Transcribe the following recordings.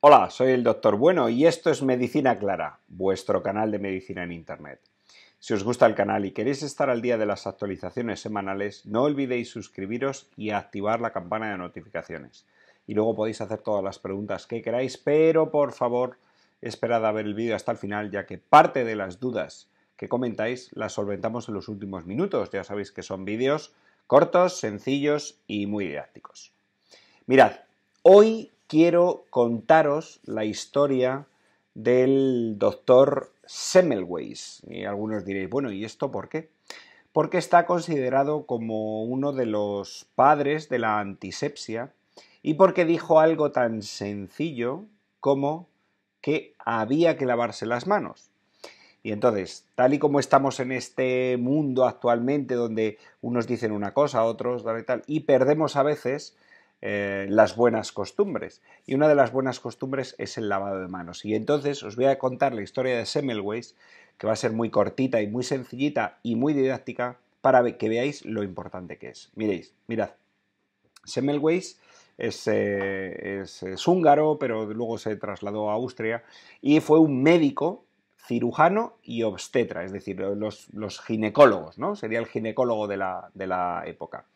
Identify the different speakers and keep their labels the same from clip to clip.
Speaker 1: Hola, soy el Doctor Bueno y esto es Medicina Clara, vuestro canal de medicina en Internet. Si os gusta el canal y queréis estar al día de las actualizaciones semanales, no olvidéis suscribiros y activar la campana de notificaciones. Y luego podéis hacer todas las preguntas que queráis, pero por favor esperad a ver el vídeo hasta el final, ya que parte de las dudas que comentáis las solventamos en los últimos minutos. Ya sabéis que son vídeos cortos, sencillos y muy didácticos. Mirad, hoy quiero contaros la historia del doctor Semmelweis. Y algunos diréis, bueno, ¿y esto por qué? Porque está considerado como uno de los padres de la antisepsia y porque dijo algo tan sencillo como que había que lavarse las manos. Y entonces, tal y como estamos en este mundo actualmente donde unos dicen una cosa, otros tal y tal, y perdemos a veces eh, las buenas costumbres. Y una de las buenas costumbres es el lavado de manos. Y entonces os voy a contar la historia de Semmelweis, que va a ser muy cortita y muy sencillita y muy didáctica para que veáis lo importante que es. Miréis, mirad. Semmelweis eh, es, es, húngaro, pero luego se trasladó a Austria y fue un médico cirujano y obstetra, es decir, los, ginecólogos, ¿no? Sería el ginecólogo de la, de la época.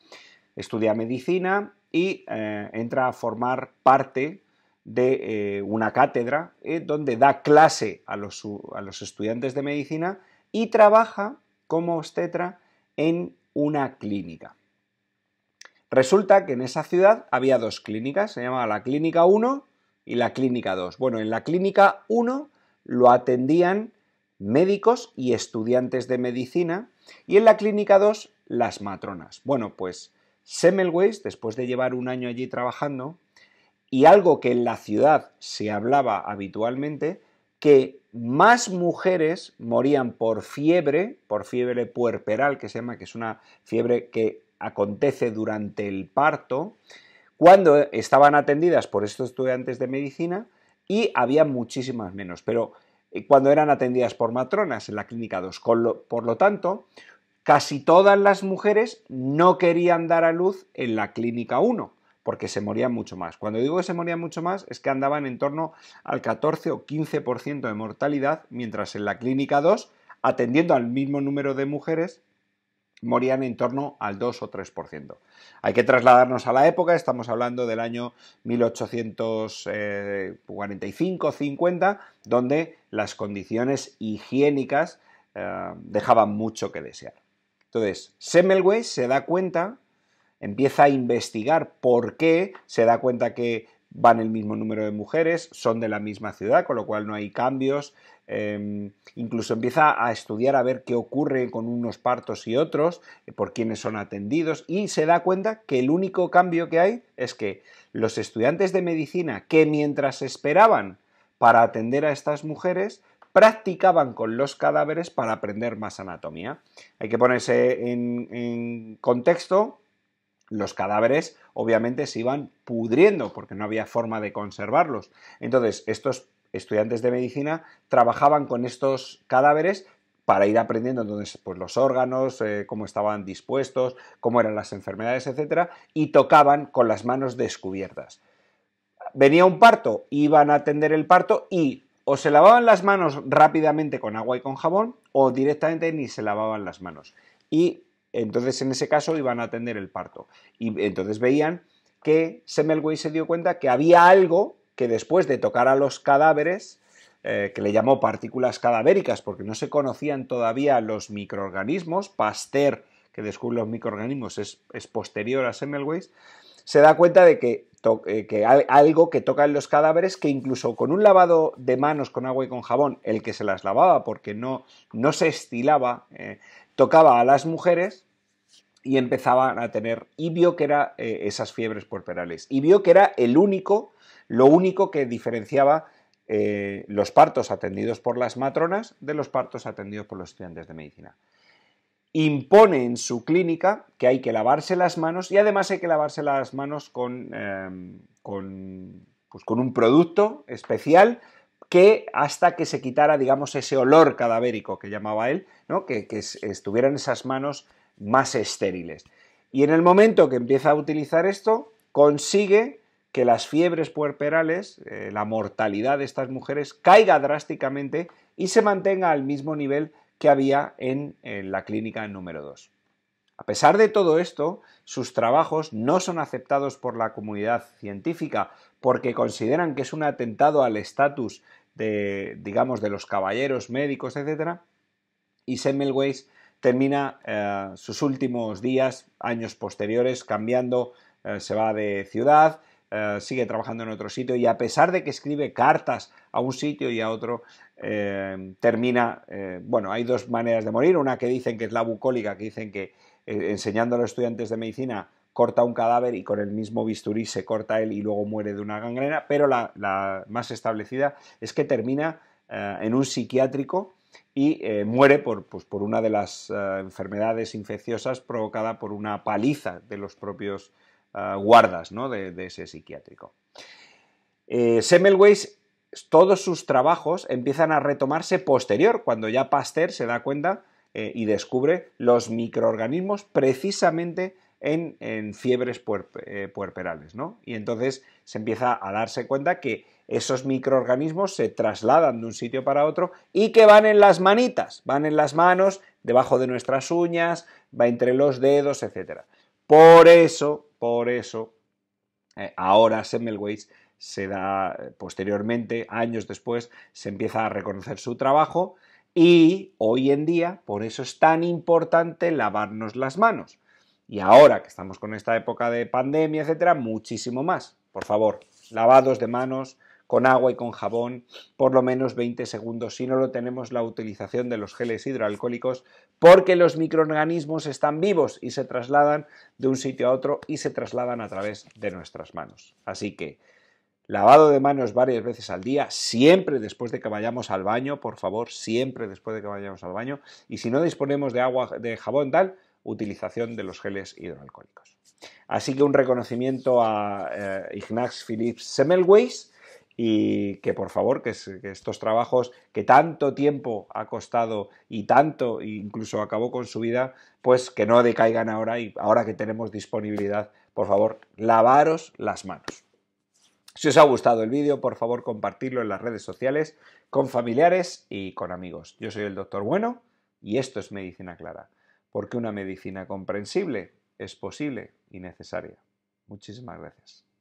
Speaker 1: Estudia medicina y eh, entra a formar parte de eh, una cátedra eh, donde da clase a los, a los estudiantes de medicina y trabaja como obstetra en una clínica. Resulta que en esa ciudad había dos clínicas, se llamaba la Clínica 1 y la Clínica 2. Bueno, en la Clínica 1 lo atendían médicos y estudiantes de medicina y en la Clínica 2 las matronas. Bueno, pues Semmelweis, después de llevar un año allí trabajando, y algo que en la ciudad se hablaba habitualmente, que más mujeres morían por fiebre, por fiebre puerperal, que se llama, que es una fiebre que acontece durante el parto, cuando estaban atendidas por estos estudiantes de medicina y había muchísimas menos, pero eh, cuando eran atendidas por matronas en la clínica 2. Por lo tanto, Casi todas las mujeres no querían dar a luz en la clínica 1 porque se morían mucho más. Cuando digo que se morían mucho más es que andaban en torno al 14 o 15% de mortalidad, mientras en la clínica 2, atendiendo al mismo número de mujeres, morían en torno al 2 o 3%. Hay que trasladarnos a la época, estamos hablando del año 1845-50, eh, donde las condiciones higiénicas eh, dejaban mucho que desear. Entonces, Semmelweis se da cuenta, empieza a investigar por qué, se da cuenta que van el mismo número de mujeres, son de la misma ciudad, con lo cual no hay cambios. Em, incluso empieza a estudiar a ver qué ocurre con unos partos y otros, eh, por quiénes son atendidos, y se da cuenta que el único cambio que hay es que los estudiantes de medicina que mientras esperaban para atender a estas mujeres practicaban con los cadáveres para aprender más anatomía. Hay que ponerse en, contexto los cadáveres obviamente se iban pudriendo porque no había forma de conservarlos. Entonces, estos estudiantes de medicina trabajaban con estos cadáveres para ir aprendiendo pues, los órganos, eh, cómo estaban dispuestos, cómo eran las enfermedades, etc., y tocaban con las manos descubiertas. Venía un parto, iban a atender el parto y o se lavaban las manos rápidamente con agua y con jabón, o directamente ni se lavaban las manos. Y entonces en ese caso iban a atender el parto. Y entonces veían que Semmelweis se dio cuenta que había algo que después de tocar a los cadáveres, eh, que le llamó partículas cadavéricas, porque no se conocían todavía los microorganismos, Pasteur, que descubre los microorganismos, es, es posterior a Semmelweis, se da cuenta de que eh, que toca algo que en los cadáveres que incluso con un lavado de manos con agua y con jabón, el que se las lavaba porque no, no se estilaba, eh, tocaba a las mujeres y empezaban a tener, y vio que era eh, esas fiebres puerperales, y vio que era el único, lo único que diferenciaba los partos atendidos por las matronas de los partos atendidos por los estudiantes de medicina impone en su clínica que hay que lavarse las manos y además hay que lavarse las manos em, pues con, un producto especial que hasta que se quitara, digamos, ese olor cadavérico que llamaba él, ¿no? que, que estuvieran esas manos más estériles. Y en el momento que empieza a utilizar esto, consigue que las fiebres puerperales, eh, la mortalidad de estas mujeres, caiga drásticamente y se mantenga al mismo nivel que había en, la clínica número 2. A pesar de todo esto, sus trabajos no son aceptados por la comunidad científica porque consideran que es un atentado al estatus de, digamos, de los caballeros médicos, etc. Y Semmelweis termina eh, sus últimos días, años posteriores, cambiando, eh, se va de ciudad, eh, sigue trabajando en otro sitio y a pesar de que escribe cartas a un sitio y a otro, eh, termina, eh, bueno, hay dos maneras de morir, una que dicen que es la bucólica, que dicen que enseñando a los estudiantes de medicina corta un cadáver y con el mismo bisturí se corta él y luego muere de una gangrena, pero la, más establecida es que termina en un psiquiátrico y muere pues, por, una de las enfermedades infecciosas provocada por una paliza de los propios Ah, guardas ¿no? de, ese psiquiátrico. Eh, Semmelweis, todos sus trabajos empiezan a retomarse posterior, cuando ya Pasteur se da cuenta eh, y descubre los microorganismos precisamente en, fiebres eh, puerperales. ¿no? Y entonces se empieza a darse cuenta que esos microorganismos se trasladan de un sitio para otro y que van en las manitas, van en las manos, debajo de nuestras uñas, va entre los dedos, etcétera. Por eso, por eso, eh, ahora Semmelweis se da, eh, posteriormente, años después, se empieza a reconocer su trabajo y hoy en día, por eso es tan importante lavarnos las manos. Y ahora que estamos con esta época de pandemia, etcétera, muchísimo más. Por favor, lavados de manos, con agua y con jabón por lo menos 20 segundos. Si no lo tenemos, la utilización de los geles hidroalcohólicos, porque los microorganismos están vivos y se trasladan de un sitio a otro y se trasladan a través de nuestras manos. Así que lavado de manos varias veces al día, siempre después de que vayamos al baño, por favor, siempre después de que vayamos al baño. Y si no disponemos de agua, de jabón tal, utilización de los geles hidroalcohólicos. Así que un reconocimiento a eh, Ignaz Philipp Semmelweis, y que por favor, que, estos trabajos que tanto tiempo ha costado y tanto, e incluso acabó con su vida, pues que no decaigan ahora y ahora que tenemos disponibilidad, por favor, lavaros las manos. Si os ha gustado el vídeo, por favor, compartidlo en las redes sociales, con familiares y con amigos. Yo soy el doctor Bueno y esto es Medicina Clara, porque una medicina comprensible es posible y necesaria. Muchísimas gracias.